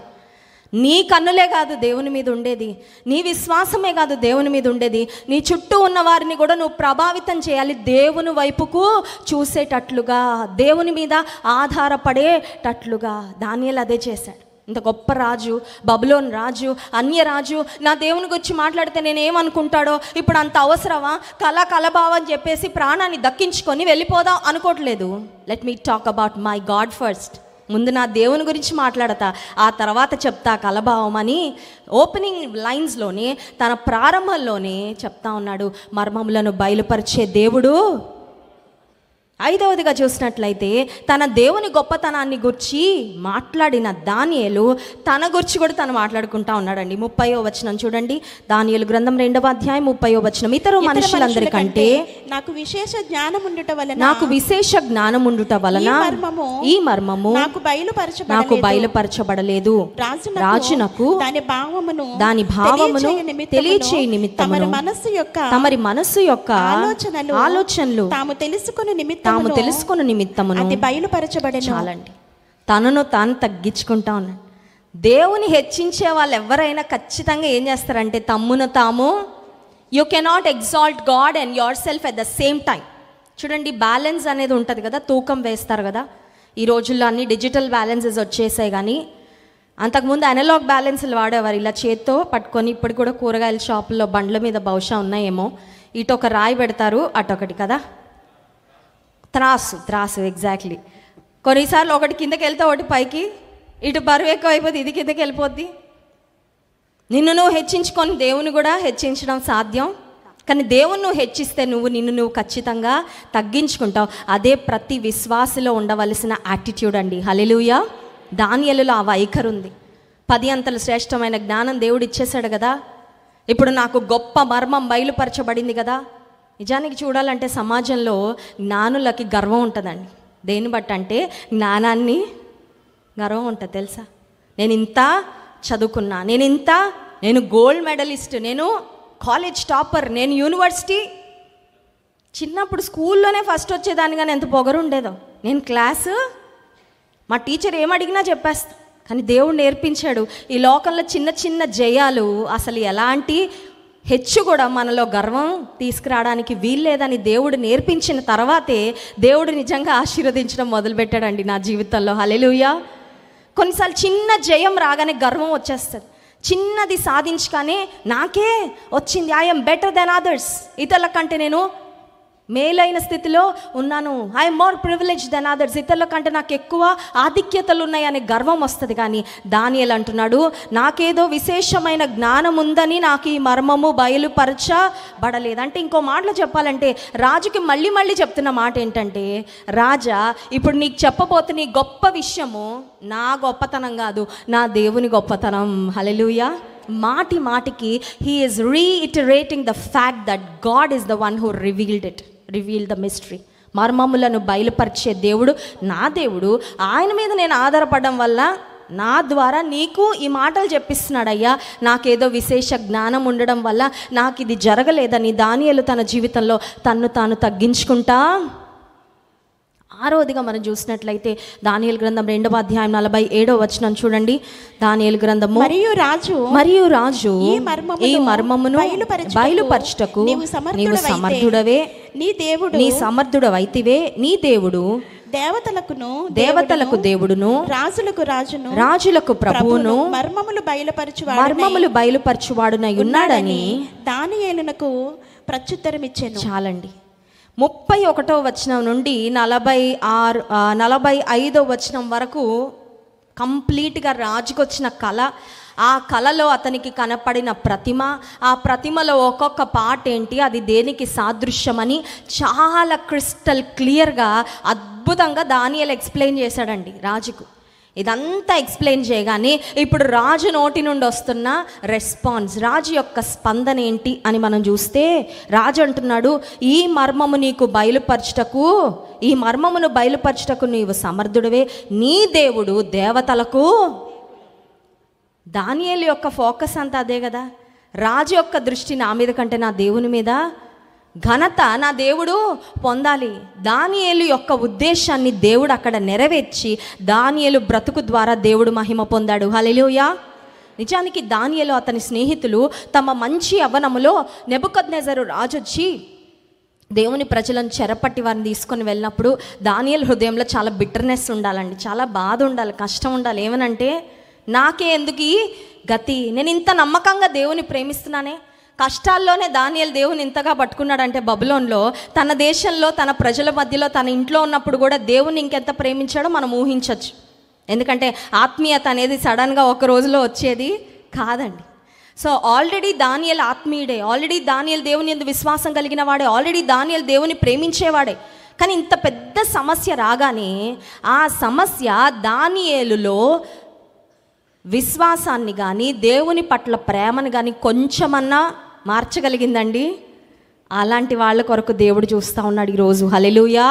నీ కన్నులే కాదు దేవుని మీద ఉండేది నీ విశ్వాసమే కాదు దేవుని మీద ఉండేది నీ చుట్టూ ఉన్న వారిని కూడా నువ్వు ప్రభావితం చేయాలి దేవుని వైపుకు చూసేటట్లుగా దేవుని మీద ఆధారపడేటట్లుగా దానియలు అదే చేశాడు ఇంత గొప్ప రాజు బబులోన్ రాజు అన్య రాజు నా దేవుని గురించి మాట్లాడితే నేనేమనుకుంటాడో ఇప్పుడు అంత అవసరమా కళ కలబావ చెప్పేసి ప్రాణాన్ని దక్కించుకొని వెళ్ళిపోదాం అనుకోవట్లేదు let me talk about my God first ముందు నా దేవుని గురించి మాట్లాడతా ఆ తర్వాత చెప్తా కలభావం అని ఓపెనింగ్ లైన్స్లోనే తన ప్రారంభంలోనే చెప్తా ఉన్నాడు మర్మములను బయలుపరిచే దేవుడు ఐదవదిగా చూసినట్లయితే తన దేవుని గొప్పతనాన్ని గుర్చి మాట్లాడిన దానియలు తన గురించి కూడా తను మాట్లాడుకుంటా ఉన్నాడండి ముప్పయో వచనం చూడండి దానియలు గ్రంథం రెండవ అధ్యాయం ముప్పయో వచనం ఇతర మనుషులందరికంటే నాకు విశేష జ్ఞానం ఉండుట వలన నాకు విశేష జ్ఞానం ఉండుట వలన ఈ మర్మము నాకు బయలుపరచ నాకు బయలుపరచబడలేదు రాజునకు దాని భావమును దాని భావమును తెలియచేయ నిమిత్తం తమరి మనస్సు యొక్క తమరి మనస్సు యొక్క ఆలోచనలు ఆలోచనలు తాము తెలుసుకుని నిమిత్తం తాము తెలుసుకున్న నిమిత్తమును అది బయలుపరచబడే చాలండి తనను తాను తగ్గించుకుంటా ఉన్నాడు దేవుని హెచ్చించే వాళ్ళు ఎవరైనా ఖచ్చితంగా ఏం చేస్తారంటే తమ్మును తాము you cannot exalt God and yourself at the same time చూడండి బ్యాలెన్స్ అనేది ఉంటుంది కదా తూకం వేస్తారు కదా ఈ రోజుల్లో అన్ని డిజిటల్ బ్యాలెన్సెస్ వచ్చేసాయి కానీ అంతకుముందు అనలాగ్ బ్యాలెన్స్లు వాడేవారు ఇలా చేత్తో పట్టుకొని ఇప్పుడు కూడా కూరగాయల షాపుల్లో బండ్ల మీద బహుశా ఉన్నాయేమో ఇటు ఒక రాయి పెడతారు అటొకటి కదా త్రాసు త్రాసు ఎగ్జాక్ట్లీ కొన్నిసార్లు ఒకటి కిందకి వెళ్తే ఒకటి పైకి ఇటు బరువు ఎక్కువ అయిపోద్ది ఇది కిందకి వెళ్ళిపోద్ది నిన్ను నువ్వు హెచ్చించుకొని దేవుని కూడా హెచ్చించడం సాధ్యం కానీ దేవుని నువ్వు హెచ్చిస్తే నువ్వు నిన్ను నువ్వు ఖచ్చితంగా తగ్గించుకుంటావు అదే ప్రతి విశ్వాసలో ఉండవలసిన యాటిట్యూడ్ అండి హలెలుయ దానియలలో ఆ వైఖరు ఉంది పది అంతలు శ్రేష్టమైన జ్ఞానం దేవుడు ఇచ్చేశాడు కదా ఇప్పుడు నాకు గొప్ప మర్మం బయలుపరచబడింది కదా నిజానికి చూడాలంటే సమాజంలో జ్ఞానులకి గర్వం ఉంటుందండి దేని బట్టి అంటే జ్ఞానాన్ని గర్వం ఉంటుంది తెలుసా నేను ఇంత చదువుకున్నా నేను ఇంత నేను గోల్డ్ మెడలిస్ట్ నేను కాలేజ్ టాపర్ నేను యూనివర్సిటీ చిన్నప్పుడు స్కూల్లోనే ఫస్ట్ వచ్చేదాన్ని కానీ ఎంత పొగరు ఉండేదో నేను క్లాసు మా టీచర్ ఏమడిగినా చెప్పేస్తా కానీ దేవుడు నేర్పించాడు ఈ లోకంలో చిన్న చిన్న జయాలు అసలు ఎలాంటి హెచ్చు కూడా మనలో గర్వం తీసుకురావడానికి వీల్లేదని దేవుడు నేర్పించిన తర్వాతే దేవుడు నిజంగా ఆశీర్వదించడం మొదలుపెట్టాడండి నా జీవితంలో హలెలుయ కొన్నిసార్లు చిన్న జయం రాగానే గర్వం వచ్చేస్తుంది చిన్నది సాధించగానే నాకే వచ్చింది ఐఎమ్ బెటర్ దెన్ అదర్స్ ఇతరుల కంటే నేను మేలైన స్థితిలో ఉన్నాను I'm more privilege than others ఇతరుల కంటే నాకు ఎక్కువ ఆధిక్యతలు ఉన్నాయనే గర్వం వస్తుంది కానీ దానియల్ అంటున్నాడు నాకేదో విశేషమైన జ్ఞానం ఉందని నాకు ఈ మర్మము బయలుపరచబడలేదు అంటే ఇంకో మాటలు చెప్పాలంటే రాజుకి మళ్ళీ మళ్ళీ చెప్తున్న మాట ఏంటంటే రాజా ఇప్పుడు నీకు చెప్పబోతున్న నీ గొప్ప విషయము నా గొప్పతనం కాదు నా దేవుని గొప్పతనం హలెలుయ మాటి మాటికి he is reiterating the fact that God is the one who revealed it reveal the mystery మర్మములను బయలుపరిచే దేవుడు నా దేవుడు ఆయన మీద నేను ఆధారపడడం వల్ల నా ద్వారా నీకు ఈ మాటలు చెప్పిస్తున్నాడయ్యా నాకేదో విశేష జ్ఞానం ఉండడం వల్ల నాకు ఇది జరగలేదని దానియలు తన జీవితంలో తన్ను తాను తగ్గించుకుంటా ఆరోదిగా మనం చూసినట్లయితే దానియల్ గ్రంథం రెండవ అధ్యాయం నలభై ఏడో వచనం చూడండి దానియల్ గ్రంథము మరియు రాజు మరియు రాజు ఈ మర్మమును బయలుపరచుటకు నీవు సమర్థుడవే నీ దేవుడు నీ వైతివే నీ దేవుడు దేవతలకును దేవతలకు దేవుడును రాజులకు రాజును రాజులకు ప్రభువును మర్మములు బయలుపరచు మర్మములు బయలుపరచువాడునై ఉన్నాడని దానియేలునకు ప్రత్యుత్తరం ఇచ్చే చాలండి ముప్పై ఒకటో వచనం నుండి నలభై ఆరు నలభై ఐదో వచనం వరకు కంప్లీట్గా రాజుకొచ్చిన కళ ఆ కళలో అతనికి కనపడిన ప్రతిమ ఆ ప్రతిమలో ఒక్కొక్క పాట ఏంటి అది దేనికి సాదృశ్యమని చాలా క్రిస్టల్ క్లియర్గా అద్భుతంగా దానియలు ఎక్స్ప్లెయిన్ చేశాడండి రాజుకు ఇదంతా ఎక్స్ప్లెయిన్ చేయగానే ఇప్పుడు రాజు నోటి నుండి వస్తున్న రెస్పాన్స్ రాజు యొక్క స్పందన ఏంటి అని మనం చూస్తే రాజు అంటున్నాడు ఈ మర్మము నీకు బయలుపరచుటకు ఈ మర్మమును బయలుపరచుటకు నీవు సమర్థుడవే నీ దేవుడు దేవతలకు దానియేలు యొక్క ఫోకస్ అంతా అదే కదా రాజు యొక్క దృష్టి నా మీద కంటే నా దేవుని మీద ఘనత నా దేవుడు పొందాలి దానియేలు యొక్క ఉద్దేశాన్ని దేవుడు అక్కడ నెరవేర్చి దానియలు బ్రతుకు ద్వారా దేవుడు మహిమ పొందాడు హలెలుయా నిజానికి దానియలు అతని స్నేహితులు తమ మంచి అవనములో నెజరు రాజొచ్చి దేవుని ప్రజలను చెరపట్టి వారిని తీసుకొని వెళ్ళినప్పుడు దానియలు హృదయంలో చాలా బిట్టర్నెస్ ఉండాలండి చాలా బాధ ఉండాలి కష్టం ఉండాలి ఏమనంటే నాకే ఎందుకు గతి నేను ఇంత నమ్మకంగా దేవుని ప్రేమిస్తున్నానే కష్టాల్లోనే దానియల్ దేవుని ఇంతగా పట్టుకున్నాడంటే బబులోన్లో తన దేశంలో తన ప్రజల మధ్యలో తన ఇంట్లో ఉన్నప్పుడు కూడా దేవుని ఇంకెంత ప్రేమించాడో మనం ఊహించవచ్చు ఎందుకంటే ఆత్మీయత అనేది సడన్గా ఒక రోజులో వచ్చేది కాదండి సో ఆల్రెడీ దానియల్ ఆత్మీయుడే ఆల్రెడీ దానియల్ దేవుని ఎందు విశ్వాసం కలిగిన వాడే ఆల్రెడీ దానియల్ దేవుని ప్రేమించేవాడే కానీ ఇంత పెద్ద సమస్య రాగానే ఆ సమస్య దానియేలులో విశ్వాసాన్ని కానీ దేవుని పట్ల ప్రేమను కానీ కొంచెమన్నా మార్చగలిగిందండి అలాంటి వాళ్ళ కొరకు దేవుడు చూస్తూ ఉన్నాడు ఈరోజు హలెలుయా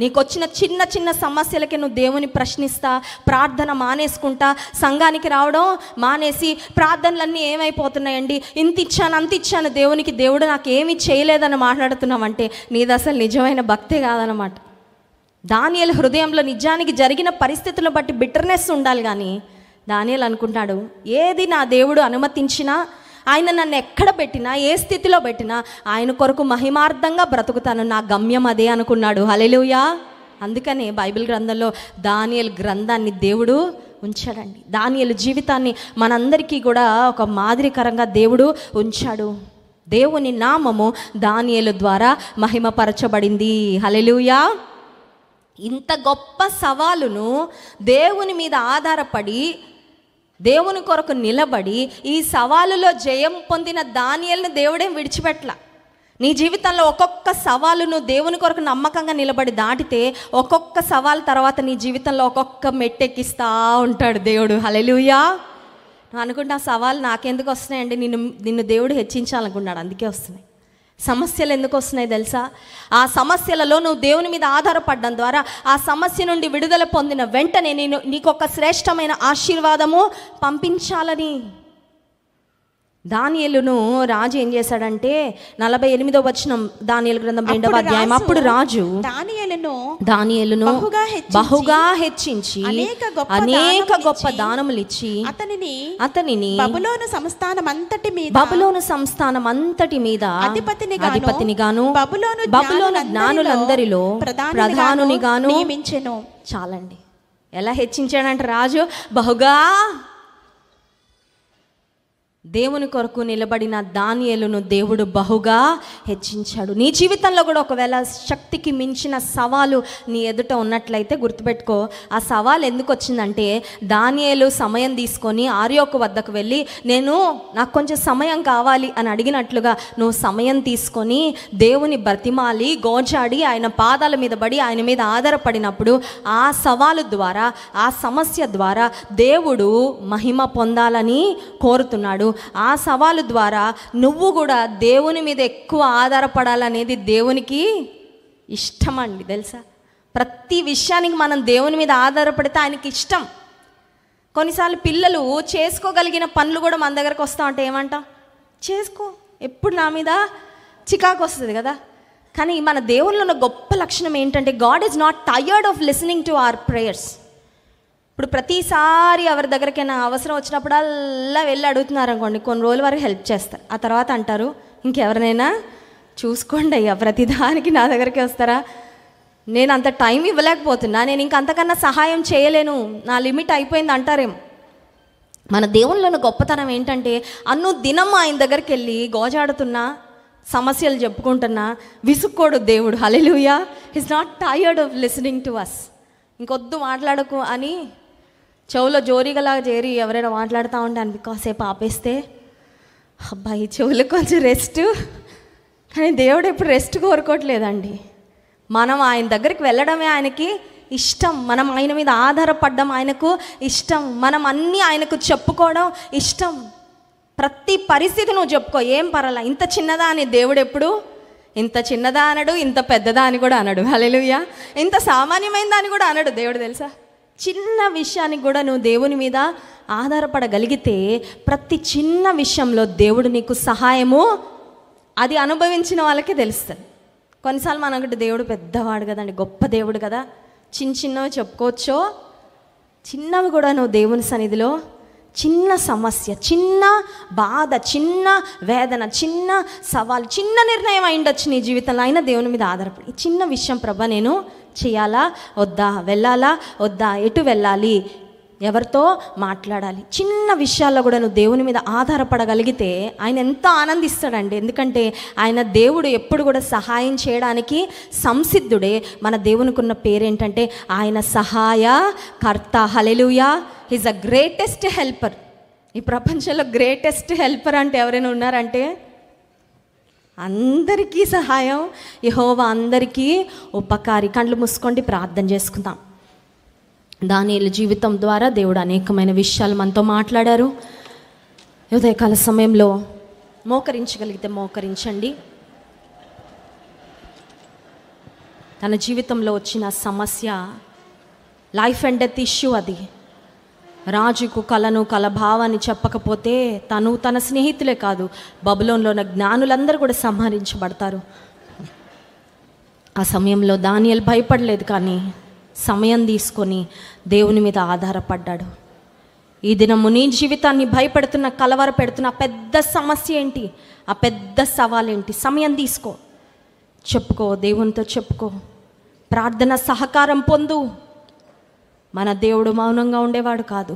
నీకు వచ్చిన చిన్న చిన్న సమస్యలకి నువ్వు దేవుని ప్రశ్నిస్తా ప్రార్థన మానేసుకుంటా సంఘానికి రావడం మానేసి ప్రార్థనలన్నీ ఏమైపోతున్నాయండి ఇంత ఇచ్చాను అంత ఇచ్చాను దేవునికి దేవుడు నాకు ఏమి చేయలేదని మాట్లాడుతున్నామంటే నీది అసలు నిజమైన భక్తే కాదనమాట దానియల్ హృదయంలో నిజానికి జరిగిన పరిస్థితులను బట్టి బిటర్నెస్ ఉండాలి కానీ దానియల్ అనుకుంటాడు ఏది నా దేవుడు అనుమతించినా ఆయన నన్ను ఎక్కడ పెట్టినా ఏ స్థితిలో పెట్టినా ఆయన కొరకు మహిమార్థంగా బ్రతుకుతాను నా గమ్యం అదే అనుకున్నాడు హలెలుయా అందుకనే బైబిల్ గ్రంథంలో దానియల్ గ్రంథాన్ని దేవుడు ఉంచాడండి దానియలు జీవితాన్ని మనందరికీ కూడా ఒక మాదిరికరంగా దేవుడు ఉంచాడు దేవుని నామము దానియలు ద్వారా మహిమపరచబడింది హలెలుయా ఇంత గొప్ప సవాలును దేవుని మీద ఆధారపడి దేవుని కొరకు నిలబడి ఈ సవాలులో జయం పొందిన దానియల్ని దేవుడేం విడిచిపెట్టలా నీ జీవితంలో ఒక్కొక్క సవాలును దేవుని కొరకు నమ్మకంగా నిలబడి దాటితే ఒక్కొక్క సవాల్ తర్వాత నీ జీవితంలో ఒక్కొక్క మెట్టెక్కిస్తా ఉంటాడు దేవుడు హలెలుయా అనుకుంటే ఆ సవాల్ నాకెందుకు వస్తున్నాయండి నిన్ను నిన్ను దేవుడు హెచ్చించాలనుకున్నాడు అందుకే వస్తున్నాయి సమస్యలు ఎందుకు వస్తున్నాయి తెలుసా ఆ సమస్యలలో నువ్వు దేవుని మీద ఆధారపడడం ద్వారా ఆ సమస్య నుండి విడుదల పొందిన వెంటనే నేను నీకొక శ్రేష్టమైన ఆశీర్వాదము పంపించాలని దానియలును రాజు ఏం చేశాడంటే నలభై ఎనిమిదో వచనం దానియలు గ్రంథం రెండవ అధ్యాయం అప్పుడు రాజు దానియలను దానియలను బహుగా హెచ్చించి అనేక గొప్ప దానములు ఇచ్చి అతనిని అతనిని బబులోను సంస్థానం అంతటి మీద బబులోను సంస్థానం అంతటి మీద అధిపతిని గాను బబులోను బబులోను జ్ఞానులందరిలో ప్రధానునిగాను నియమించెను చాలండి ఎలా హెచ్చించాడంటే రాజు బహుగా దేవుని కొరకు నిలబడిన దానియలను దేవుడు బహుగా హెచ్చించాడు నీ జీవితంలో కూడా ఒకవేళ శక్తికి మించిన సవాలు నీ ఎదుట ఉన్నట్లయితే గుర్తుపెట్టుకో ఆ సవాల్ ఎందుకు వచ్చిందంటే దానియలు సమయం తీసుకొని ఆర్యోకు వద్దకు వెళ్ళి నేను నాకు కొంచెం సమయం కావాలి అని అడిగినట్లుగా నువ్వు సమయం తీసుకొని దేవుని బ్రతిమాలి గోచాడి ఆయన పాదాల మీద పడి ఆయన మీద ఆధారపడినప్పుడు ఆ సవాలు ద్వారా ఆ సమస్య ద్వారా దేవుడు మహిమ పొందాలని కోరుతున్నాడు ఆ సవాలు ద్వారా నువ్వు కూడా దేవుని మీద ఎక్కువ ఆధారపడాలనేది దేవునికి ఇష్టమండి తెలుసా ప్రతి విషయానికి మనం దేవుని మీద ఆధారపడితే ఆయనకి ఇష్టం కొన్నిసార్లు పిల్లలు చేసుకోగలిగిన పనులు కూడా మన దగ్గరకు వస్తా ఉంటే ఏమంటాం చేసుకో ఎప్పుడు నా మీద చికాకు వస్తుంది కదా కానీ మన దేవుల్లో ఉన్న గొప్ప లక్షణం ఏంటంటే God is not tired of listening to our prayers ఇప్పుడు ప్రతిసారి ఎవరి దగ్గరికైనా అవసరం వచ్చినప్పుడల్లా వెళ్ళి అడుగుతున్నారు అనుకోండి కొన్ని రోజుల వరకు హెల్ప్ చేస్తారు ఆ తర్వాత అంటారు ఇంకెవరినైనా చూసుకోండి అయ్యా ప్రతిదానికి నా దగ్గరికి వస్తారా నేను అంత టైం ఇవ్వలేకపోతున్నా నేను ఇంకంతకన్నా సహాయం చేయలేను నా లిమిట్ అయిపోయింది అంటారేమో మన దేవుళ్ళను గొప్పతనం ఏంటంటే అన్ను దినం ఆయన దగ్గరికి వెళ్ళి గోజాడుతున్నా సమస్యలు చెప్పుకుంటున్నా విసుక్కోడు దేవుడు hallelujah is not tired of listening to us ఇంకొద్దు మాట్లాడకు అని చెవులో జోరీగలాగా చేరి ఎవరైనా మాట్లాడుతూ ఉంటాను కాసేపు ఆపేస్తే అబ్బాయి చెవులు కొంచెం రెస్ట్ కానీ దేవుడు ఎప్పుడు రెస్ట్ కోరుకోవట్లేదండి మనం ఆయన దగ్గరికి వెళ్ళడమే ఆయనకి ఇష్టం మనం ఆయన మీద ఆధారపడడం ఆయనకు ఇష్టం మనం అన్నీ ఆయనకు చెప్పుకోవడం ఇష్టం ప్రతి పరిస్థితి నువ్వు చెప్పుకో ఏం పర్వాలా ఇంత చిన్నదా అని దేవుడు ఎప్పుడు ఇంత చిన్నదా అనడు ఇంత పెద్దదా అని కూడా అనడు హలెలుయ్యా ఇంత సామాన్యమైన దాన్ని కూడా అనడు దేవుడు తెలుసా చిన్న విషయానికి కూడా నువ్వు దేవుని మీద ఆధారపడగలిగితే ప్రతి చిన్న విషయంలో దేవుడు నీకు సహాయము అది అనుభవించిన వాళ్ళకే తెలుస్తుంది కొన్నిసార్లు మనకంటే దేవుడు పెద్దవాడు కదండి గొప్ప దేవుడు కదా చిన్న చిన్నవి చెప్పుకోవచ్చో చిన్నవి కూడా నువ్వు దేవుని సన్నిధిలో చిన్న సమస్య చిన్న బాధ చిన్న వేదన చిన్న సవాల్ చిన్న నిర్ణయం అయిండొచ్చు నీ జీవితంలో అయినా దేవుని మీద ఆధారపడి చిన్న విషయం ప్రభా నేను చేయాలా వద్దా వెళ్ళాలా వద్దా ఎటు వెళ్ళాలి ఎవరితో మాట్లాడాలి చిన్న విషయాల్లో కూడా నువ్వు దేవుని మీద ఆధారపడగలిగితే ఆయన ఎంత ఆనందిస్తాడండి ఎందుకంటే ఆయన దేవుడు ఎప్పుడు కూడా సహాయం చేయడానికి సంసిద్ధుడే మన దేవునికి ఉన్న పేరేంటంటే ఆయన సహాయ కర్త hallelujah is a greatest helper ఈ ప్రపంచంలో గ్రేటెస్ట్ హెల్పర్ అంటే ఎవరైనా ఉన్నారంటే అందరికీ సహాయం యహోవా అందరికీ ఉపకారి కండ్లు మూసుకోండి ప్రార్థన చేసుకుందాం దాని జీవితం ద్వారా దేవుడు అనేకమైన విషయాలు మనతో మాట్లాడారు ఉదయకాల సమయంలో మోకరించగలిగితే మోకరించండి తన జీవితంలో వచ్చిన సమస్య లైఫ్ అండ్ డెత్ ఇష్యూ అది రాజుకు కలను కల భావాన్ని చెప్పకపోతే తను తన స్నేహితులే కాదు బబులోన్లో ఉన్న జ్ఞానులందరూ కూడా సంహరించబడతారు ఆ సమయంలో దానియల్ భయపడలేదు కానీ సమయం తీసుకొని దేవుని మీద ఆధారపడ్డాడు ఈ దినము నీ జీవితాన్ని భయపెడుతున్న కలవర పెడుతున్న పెద్ద సమస్య ఏంటి ఆ పెద్ద సవాల్ ఏంటి సమయం తీసుకో చెప్పుకో దేవునితో చెప్పుకో ప్రార్థన సహకారం పొందు మన దేవుడు మౌనంగా ఉండేవాడు కాదు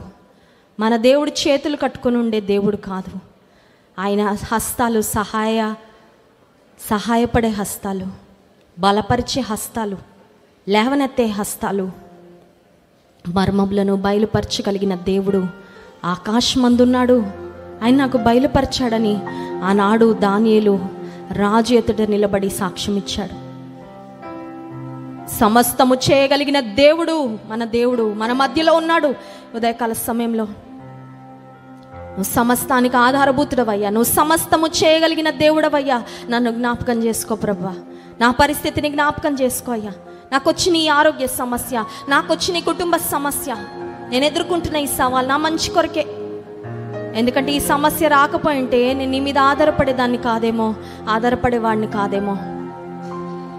మన దేవుడు చేతులు కట్టుకుని ఉండే దేవుడు కాదు ఆయన హస్తాలు సహాయ సహాయపడే హస్తాలు బలపరిచే హస్తాలు లేవనెత్తే హస్తాలు మర్మములను బయలుపరచగలిగిన దేవుడు ఆకాశమందున్నాడు ఆయన నాకు బయలుపరిచాడని ఆనాడు దానియలు రాజు ఎదుట నిలబడి సాక్ష్యం ఇచ్చాడు సమస్తము చేయగలిగిన దేవుడు మన దేవుడు మన మధ్యలో ఉన్నాడు ఉదయకాల సమయంలో నువ్వు సమస్తానికి ఆధారభూతుడవయ్యా నువ్వు సమస్తము చేయగలిగిన దేవుడవయ్యా నన్ను జ్ఞాపకం చేసుకో ప్రభా నా పరిస్థితిని జ్ఞాపకం చేసుకో అయ్యా నాకు వచ్చిన ఈ ఆరోగ్య సమస్య నాకు వచ్చిన ఈ కుటుంబ సమస్య నేను ఎదుర్కొంటున్న ఈ సవాల్ నా మంచి కొరకే ఎందుకంటే ఈ సమస్య రాకపోయింటే నేను నీ మీద ఆధారపడేదాన్ని కాదేమో ఆధారపడేవాడిని కాదేమో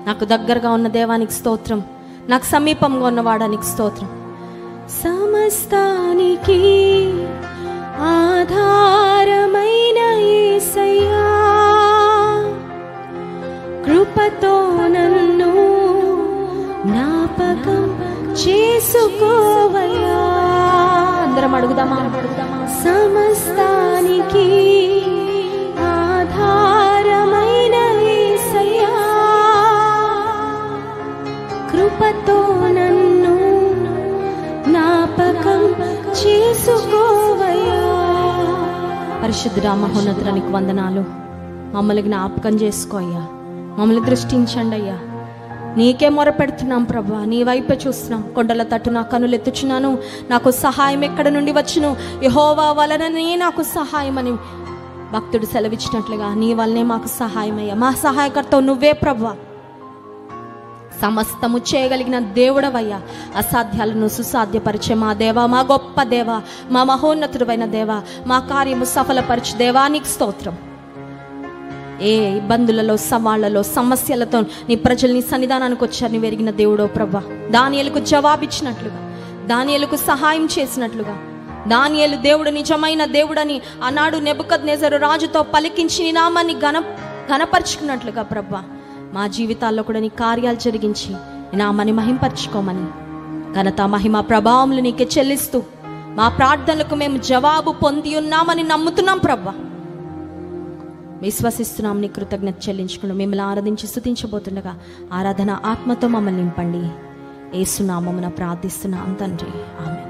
నాకు దగ్గరగా ఉన్న దేవానికి స్తోత్రం నాకు సమీపంగా ఉన్నవాడానికి స్తోత్రం సమస్తానికి ఆధారమైన కృపతో నన్ను జ్ఞాపకం చేసుకోవయా అందరం అడుగుదామా సమస్తానికి కృపతో నన్ను జ్ఞాపకం చేసుకోవయ్యా పరిశుద్ధ మహోన్నతురానికి వందనాలు మమ్మల్ని జ్ఞాపకం చేసుకో అయ్యా మమ్మల్ని దృష్టించండి అయ్యా నీకే మొరపెడుతున్నాం ప్రభా నీ వైపే చూస్తున్నాం కొండల తట్టు నా కనులు ఎత్తుచున్నాను నాకు సహాయం ఎక్కడ నుండి వచ్చును యహోవా వలననే నాకు సహాయం అని భక్తుడు సెలవిచ్చినట్లుగా నీ వల్లనే మాకు సహాయమయ్యా మా సహాయకర్త నువ్వే ప్రభా సమస్తము చేయగలిగిన దేవుడవయ్యా అసాధ్యాలను సుసాధ్యపరిచే మా దేవ మా గొప్ప దేవ మా మహోన్నతుడువైన దేవ మా కార్యము సఫలపరిచే దేవానికి స్తోత్రం ఏ ఇబ్బందులలో సవాళ్లలో సమస్యలతో నీ ప్రజల్ని సన్నిధానానికి వచ్చారని వెరిగిన దేవుడో ప్రభా దానియలకు జవాబిచ్చినట్లుగా దానియలకు సహాయం చేసినట్లుగా దానియలు దేవుడు నిజమైన దేవుడని ఆనాడు నెబుకద్ నెజరు రాజుతో పలికించి నీ నామాన్ని ఘన ఘనపరుచుకున్నట్లుగా ప్రభా మా జీవితాల్లో కూడా నీ కార్యాలు జరిగించి నామని మహింపరచుకోమని ఘనత మహిమ ప్రభావములు నీకే చెల్లిస్తూ మా ప్రార్థనలకు మేము జవాబు పొంది ఉన్నామని నమ్ముతున్నాం ప్రభా విశ్వసిస్తున్నాం నీ కృతజ్ఞత చెల్లించుకుని మిమ్మల్ని ఆరాధించి స్థుతించబోతుండగా ఆరాధన ఆత్మతో మమ్మల్ని నింపండి ఏసునామమున ప్రార్థిస్తున్నాం తండ్రి ఆమె